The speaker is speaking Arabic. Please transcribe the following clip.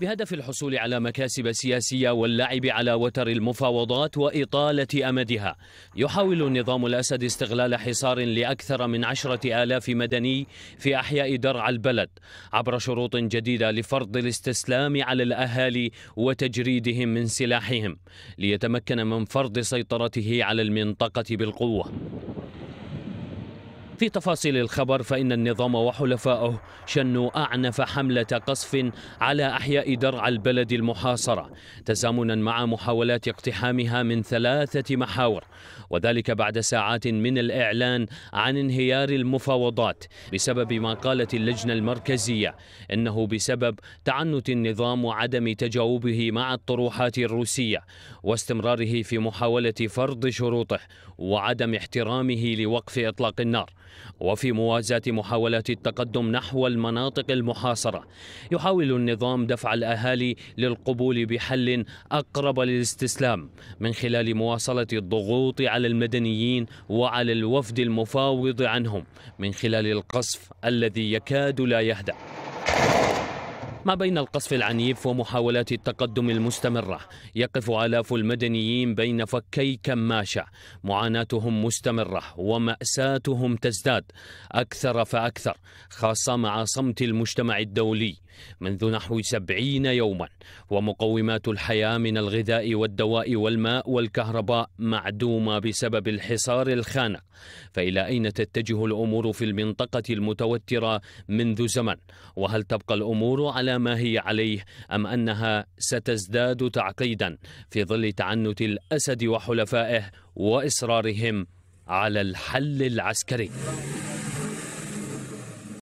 بهدف الحصول على مكاسب سياسية واللعب على وتر المفاوضات وإطالة أمدها يحاول نظام الأسد استغلال حصار لأكثر من عشرة آلاف مدني في أحياء درعا البلد عبر شروط جديدة لفرض الاستسلام على الأهالي وتجريدهم من سلاحهم ليتمكن من فرض سيطرته على المنطقة بالقوة في تفاصيل الخبر فإن النظام وحلفائه شنوا أعنف حملة قصف على أحياء درعا البلد المحاصرة تزامنا مع محاولات اقتحامها من ثلاثة محاور وذلك بعد ساعات من الإعلان عن انهيار المفاوضات بسبب ما قالت اللجنة المركزية إنه بسبب تعنت النظام وعدم تجاوبه مع الطروحات الروسية واستمراره في محاولة فرض شروطه وعدم احترامه لوقف إطلاق النار وفي موازاة محاولات التقدم نحو المناطق المحاصرة يحاول النظام دفع الأهالي للقبول بحل أقرب للاستسلام من خلال مواصلة الضغوط على المدنيين وعلى الوفد المفاوض عنهم من خلال القصف الذي يكاد لا يهدأ ما بين القصف العنيف ومحاولات التقدم المستمرة يقف آلاف المدنيين بين فكي كماشة معاناتهم مستمرة ومأساتهم تزداد أكثر فأكثر خاصة مع صمت المجتمع الدولي منذ نحو سبعين يوما ومقومات الحياة من الغذاء والدواء والماء والكهرباء معدومة بسبب الحصار الخانق فإلى أين تتجه الأمور في المنطقة المتوترة منذ زمن وهل تبقى الأمور على على ما هي عليه أم أنها ستزداد تعقيدا في ظل تعنت الأسد وحلفائه وإصرارهم على الحل العسكري